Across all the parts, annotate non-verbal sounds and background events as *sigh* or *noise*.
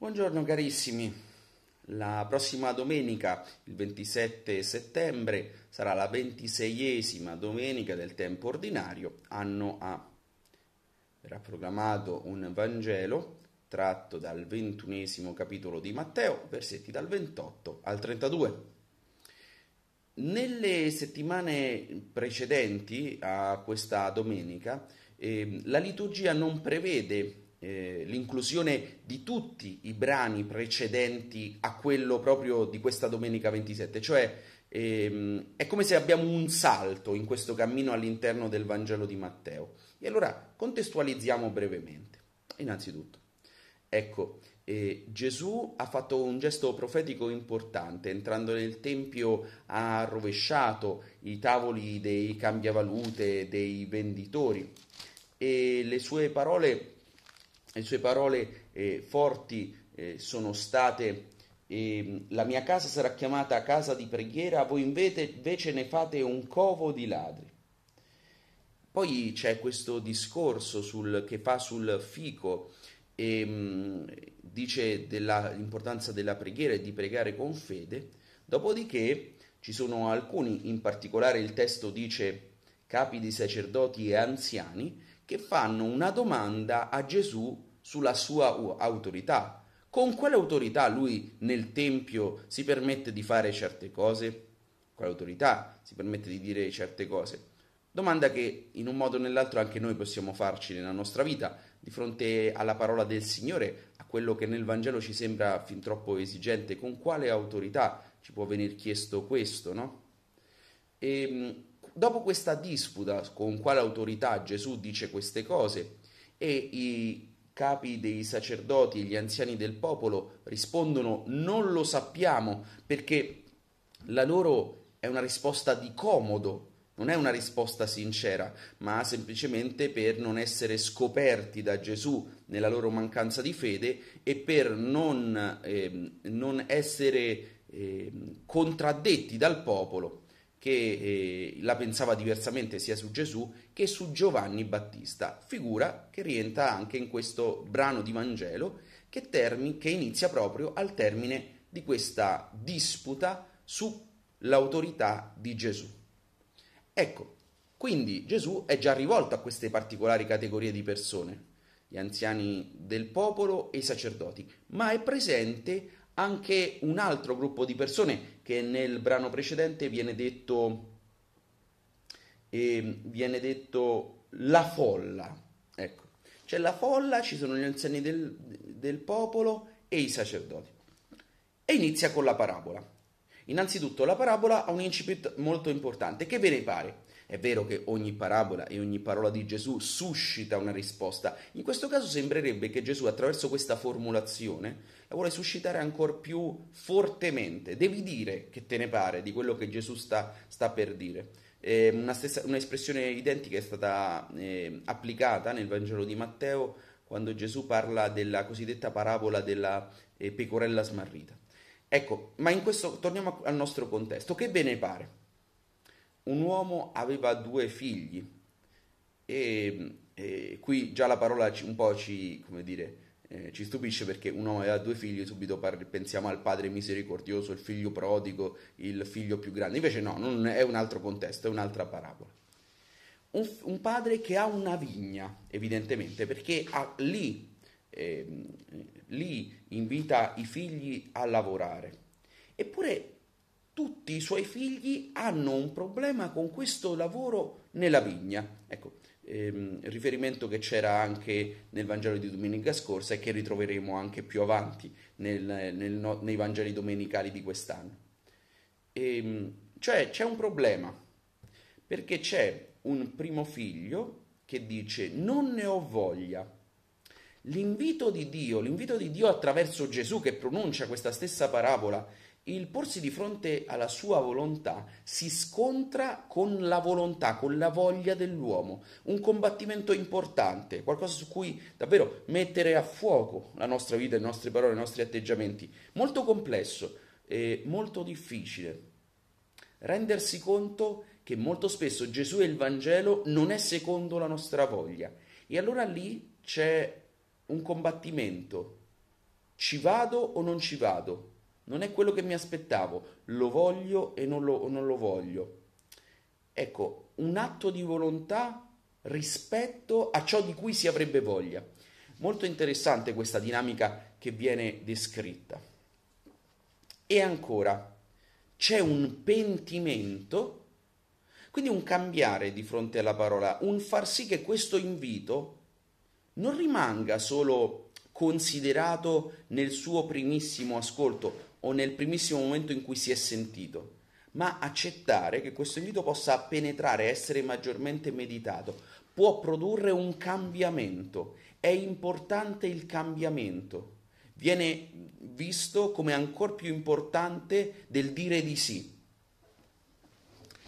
Buongiorno carissimi, la prossima domenica, il 27 settembre, sarà la ventiseiesima domenica del tempo ordinario, anno A. Verrà proclamato un Vangelo tratto dal ventunesimo capitolo di Matteo, versetti dal 28 al 32. Nelle settimane precedenti a questa domenica, eh, la liturgia non prevede eh, l'inclusione di tutti i brani precedenti a quello proprio di questa domenica 27, cioè ehm, è come se abbiamo un salto in questo cammino all'interno del Vangelo di Matteo. E allora contestualizziamo brevemente. Innanzitutto, ecco, eh, Gesù ha fatto un gesto profetico importante, entrando nel Tempio ha rovesciato i tavoli dei cambiavalute, dei venditori e le sue parole le sue parole eh, forti eh, sono state eh, la mia casa sarà chiamata casa di preghiera, voi invece ne fate un covo di ladri. Poi c'è questo discorso sul, che fa sul fico e ehm, dice dell'importanza della preghiera e di pregare con fede. Dopodiché ci sono alcuni, in particolare il testo dice capi di sacerdoti e anziani, che fanno una domanda a Gesù sulla sua autorità. Con quale autorità lui nel Tempio si permette di fare certe cose? Quale autorità si permette di dire certe cose? Domanda che in un modo o nell'altro anche noi possiamo farci nella nostra vita, di fronte alla parola del Signore, a quello che nel Vangelo ci sembra fin troppo esigente, con quale autorità ci può venir chiesto questo, no? E, ehm, dopo questa disputa con quale autorità Gesù dice queste cose e i, capi dei sacerdoti e gli anziani del popolo rispondono non lo sappiamo perché la loro è una risposta di comodo, non è una risposta sincera, ma semplicemente per non essere scoperti da Gesù nella loro mancanza di fede e per non, eh, non essere eh, contraddetti dal popolo che eh, la pensava diversamente sia su Gesù che su Giovanni Battista, figura che rientra anche in questo brano di Vangelo che, termi, che inizia proprio al termine di questa disputa sull'autorità di Gesù. Ecco, quindi Gesù è già rivolto a queste particolari categorie di persone, gli anziani del popolo e i sacerdoti, ma è presente anche un altro gruppo di persone che nel brano precedente viene detto, eh, viene detto la folla. Ecco, c'è la folla, ci sono gli anziani del, del popolo e i sacerdoti. E inizia con la parabola. Innanzitutto la parabola ha un incipit molto importante che ve ne pare. È vero che ogni parabola e ogni parola di Gesù suscita una risposta. In questo caso sembrerebbe che Gesù attraverso questa formulazione la vuole suscitare ancora più fortemente. Devi dire che te ne pare di quello che Gesù sta, sta per dire. Eh, una stessa, un'espressione identica è stata eh, applicata nel Vangelo di Matteo quando Gesù parla della cosiddetta parabola della eh, pecorella smarrita. Ecco, ma in questo torniamo al nostro contesto. Che ve ne pare? Un uomo aveva due figli e, e qui già la parola un po' ci, come dire, eh, ci stupisce perché un uomo aveva due figli, e subito par- pensiamo al padre misericordioso, il figlio prodigo, il figlio più grande. Invece no, non è un altro contesto, è un'altra parabola. Un, un padre che ha una vigna, evidentemente, perché ha, lì eh, lì invita i figli a lavorare. Eppure tutti i suoi figli hanno un problema con questo lavoro nella vigna. Ecco, ehm, riferimento che c'era anche nel Vangelo di domenica scorsa e che ritroveremo anche più avanti nel, nel, nei Vangeli domenicali di quest'anno. Ehm, cioè c'è un problema, perché c'è un primo figlio che dice non ne ho voglia L'invito di Dio, l'invito di Dio attraverso Gesù che pronuncia questa stessa parabola, il porsi di fronte alla sua volontà si scontra con la volontà, con la voglia dell'uomo, un combattimento importante, qualcosa su cui davvero mettere a fuoco la nostra vita, le nostre parole, i nostri atteggiamenti, molto complesso e molto difficile. Rendersi conto che molto spesso Gesù e il Vangelo non è secondo la nostra voglia e allora lì c'è un combattimento. Ci vado o non ci vado? Non è quello che mi aspettavo. Lo voglio e non lo, non lo voglio. Ecco, un atto di volontà rispetto a ciò di cui si avrebbe voglia. Molto interessante questa dinamica che viene descritta. E ancora, c'è un pentimento, quindi un cambiare di fronte alla parola, un far sì che questo invito non rimanga solo considerato nel suo primissimo ascolto o nel primissimo momento in cui si è sentito, ma accettare che questo invito possa penetrare, essere maggiormente meditato, può produrre un cambiamento. È importante il cambiamento. Viene visto come ancora più importante del dire di sì.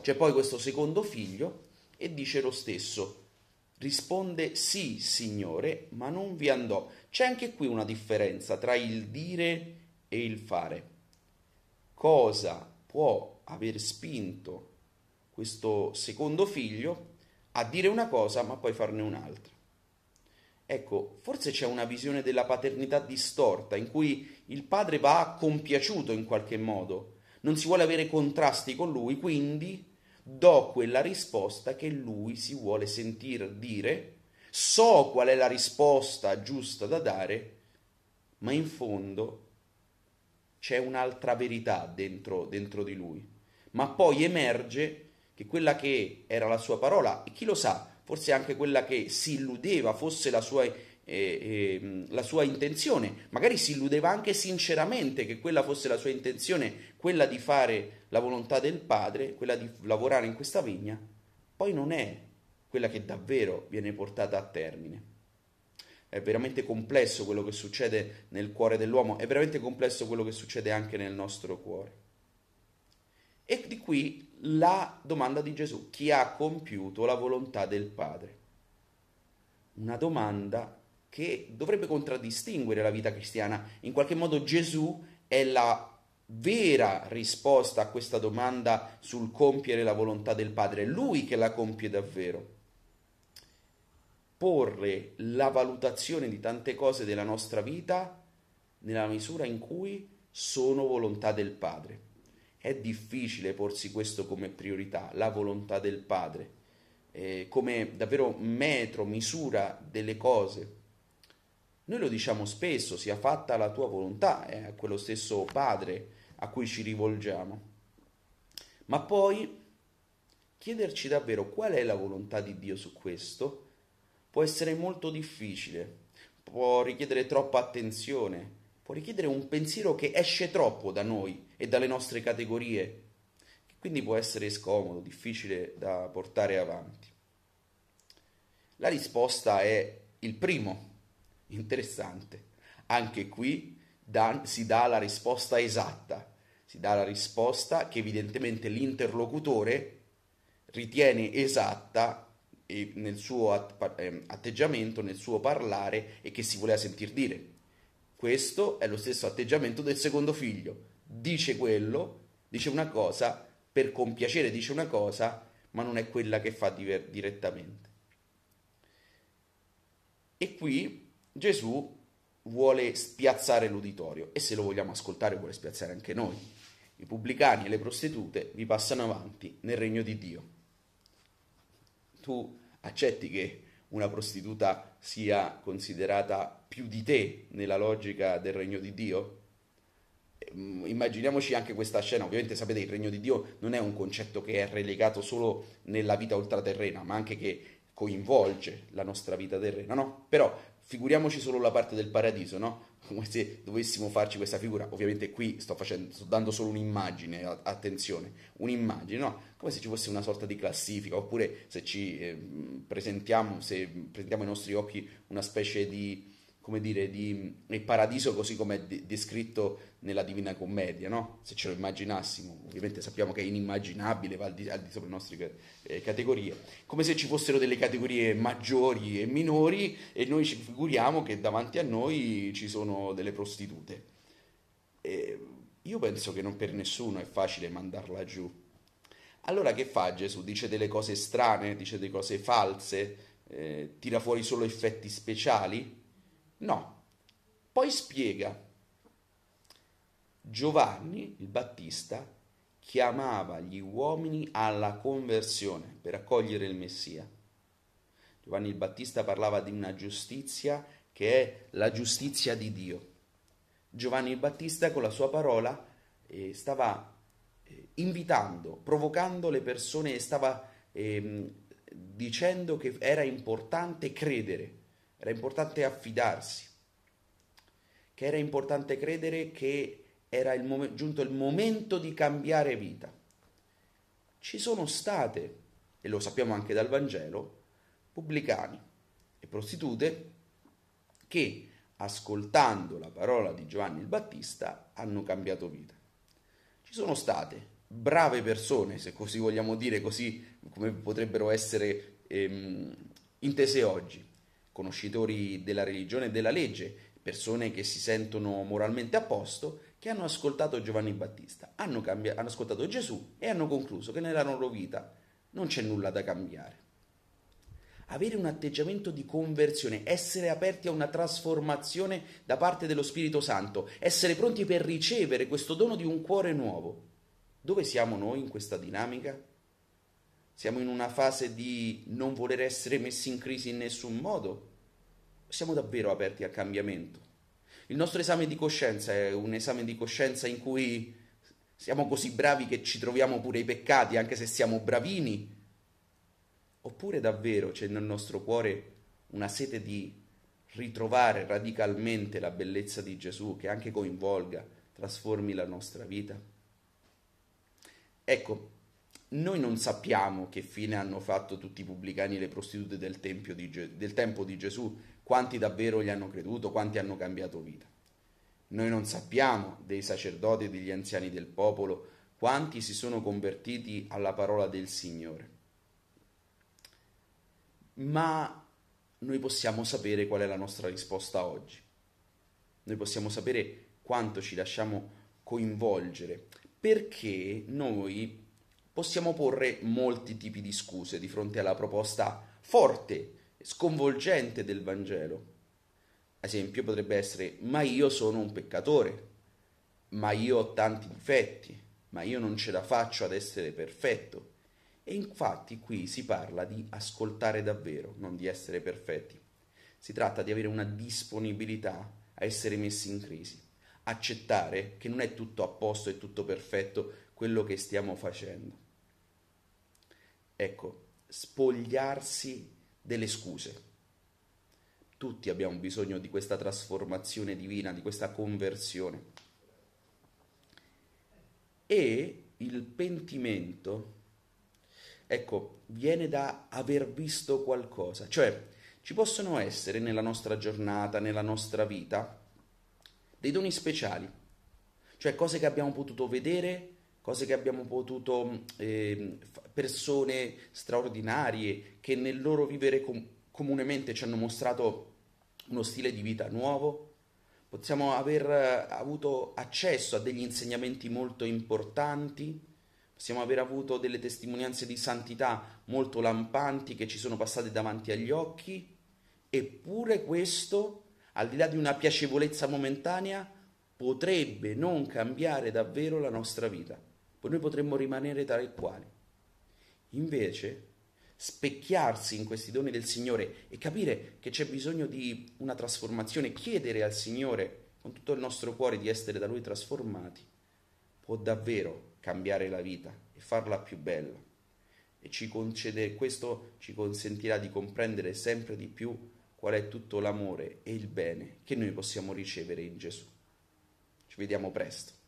C'è poi questo secondo figlio e dice lo stesso, risponde sì, Signore, ma non vi andò. C'è anche qui una differenza tra il dire e il fare. Cosa può aver spinto questo secondo figlio a dire una cosa ma poi farne un'altra? Ecco, forse c'è una visione della paternità distorta in cui il padre va compiaciuto in qualche modo, non si vuole avere contrasti con lui, quindi do quella risposta che lui si vuole sentire dire, so qual è la risposta giusta da dare, ma in fondo c'è un'altra verità dentro, dentro di lui. Ma poi emerge che quella che era la sua parola, e chi lo sa, forse anche quella che si illudeva fosse la sua eh, eh, la sua intenzione, magari si illudeva anche sinceramente che quella fosse la sua intenzione, quella di fare la volontà del padre, quella di lavorare in questa vigna, poi non è quella che davvero viene portata a termine. È veramente complesso quello che succede nel cuore dell'uomo, è veramente complesso quello che succede anche nel nostro cuore. E di qui la domanda di Gesù, chi ha compiuto la volontà del Padre? Una domanda che dovrebbe contraddistinguere la vita cristiana. In qualche modo Gesù è la vera risposta a questa domanda sul compiere la volontà del Padre, è lui che la compie davvero. Porre la valutazione di tante cose della nostra vita nella misura in cui sono volontà del Padre. È difficile porsi questo come priorità, la volontà del Padre, eh, come davvero metro, misura delle cose noi lo diciamo spesso, sia fatta la tua volontà, è eh, quello stesso Padre a cui ci rivolgiamo. Ma poi chiederci davvero qual è la volontà di Dio su questo può essere molto difficile, può richiedere troppa attenzione, può richiedere un pensiero che esce troppo da noi e dalle nostre categorie, che quindi può essere scomodo, difficile da portare avanti. La risposta è il primo, Interessante. Anche qui da, si dà la risposta esatta, si dà la risposta che evidentemente l'interlocutore ritiene esatta nel suo ehm, atteggiamento, nel suo parlare e che si voleva sentir dire. Questo è lo stesso atteggiamento del secondo figlio. Dice quello, dice una cosa, per compiacere dice una cosa, ma non è quella che fa direttamente. E qui Gesù vuole spiazzare l'uditorio e se lo vogliamo ascoltare vuole spiazzare anche noi. I pubblicani e le prostitute vi passano avanti nel regno di Dio. Tu accetti che una prostituta sia considerata più di te nella logica del regno di Dio? Mm, immaginiamoci anche questa scena, ovviamente sapete il regno di Dio non è un concetto che è relegato solo nella vita ultraterrena, ma anche che coinvolge la nostra vita terrena, no? Però figuriamoci solo la parte del paradiso, no? *laughs* Come se dovessimo farci questa figura, ovviamente qui sto, facendo, sto dando solo un'immagine, attenzione, un'immagine, no? Come se ci fosse una sorta di classifica, oppure se ci eh, presentiamo, se presentiamo ai nostri occhi una specie di come dire, di, il paradiso così come è de- descritto nella Divina Commedia, no? se ce lo immaginassimo, ovviamente sappiamo che è inimmaginabile, va al di, al di sopra le nostre eh, categorie, come se ci fossero delle categorie maggiori e minori e noi ci figuriamo che davanti a noi ci sono delle prostitute. E io penso che non per nessuno è facile mandarla giù. Allora che fa Gesù? Dice delle cose strane, dice delle cose false, eh, tira fuori solo effetti speciali? No, poi spiega. Giovanni il Battista chiamava gli uomini alla conversione per accogliere il Messia. Giovanni il Battista parlava di una giustizia che è la giustizia di Dio. Giovanni il Battista con la sua parola eh, stava eh, invitando, provocando le persone e stava eh, dicendo che era importante credere era importante affidarsi, che era importante credere che era il mom- giunto il momento di cambiare vita. Ci sono state, e lo sappiamo anche dal Vangelo, pubblicani e prostitute che, ascoltando la parola di Giovanni il Battista, hanno cambiato vita. Ci sono state brave persone, se così vogliamo dire, così come potrebbero essere ehm, intese oggi, conoscitori della religione e della legge, persone che si sentono moralmente a posto, che hanno ascoltato Giovanni Battista, hanno, cambi- hanno ascoltato Gesù e hanno concluso che nella loro vita non c'è nulla da cambiare. Avere un atteggiamento di conversione, essere aperti a una trasformazione da parte dello Spirito Santo, essere pronti per ricevere questo dono di un cuore nuovo. Dove siamo noi in questa dinamica? Siamo in una fase di non voler essere messi in crisi in nessun modo? Siamo davvero aperti al cambiamento? Il nostro esame di coscienza è un esame di coscienza in cui siamo così bravi che ci troviamo pure i peccati, anche se siamo bravini? Oppure davvero c'è nel nostro cuore una sete di ritrovare radicalmente la bellezza di Gesù che anche coinvolga, trasformi la nostra vita? Ecco, noi non sappiamo che fine hanno fatto tutti i pubblicani e le prostitute del, di Ge- del tempo di Gesù, quanti davvero gli hanno creduto, quanti hanno cambiato vita. Noi non sappiamo dei sacerdoti e degli anziani del popolo quanti si sono convertiti alla parola del Signore. Ma noi possiamo sapere qual è la nostra risposta oggi. Noi possiamo sapere quanto ci lasciamo coinvolgere, perché noi possiamo porre molti tipi di scuse di fronte alla proposta forte, sconvolgente del Vangelo. esempio potrebbe essere ma io sono un peccatore, ma io ho tanti difetti, ma io non ce la faccio ad essere perfetto. E infatti qui si parla di ascoltare davvero, non di essere perfetti. Si tratta di avere una disponibilità a essere messi in crisi, accettare che non è tutto a posto e tutto perfetto quello che stiamo facendo. Ecco, spogliarsi delle scuse. Tutti abbiamo bisogno di questa trasformazione divina, di questa conversione. E il pentimento, ecco, viene da aver visto qualcosa. Cioè, ci possono essere nella nostra giornata, nella nostra vita, dei doni speciali, cioè cose che abbiamo potuto vedere, cose che abbiamo potuto, eh, persone straordinarie che nel loro vivere com- comunemente ci hanno mostrato uno stile di vita nuovo, possiamo aver eh, avuto accesso a degli insegnamenti molto importanti, possiamo aver avuto delle testimonianze di santità molto lampanti che ci sono passate davanti agli occhi, eppure questo, al di là di una piacevolezza momentanea, potrebbe non cambiare davvero la nostra vita noi potremmo rimanere tali e quali. Invece, specchiarsi in questi doni del Signore e capire che c'è bisogno di una trasformazione, chiedere al Signore con tutto il nostro cuore di essere da Lui trasformati, può davvero cambiare la vita e farla più bella. E ci concede, questo ci consentirà di comprendere sempre di più qual è tutto l'amore e il bene che noi possiamo ricevere in Gesù. Ci vediamo presto.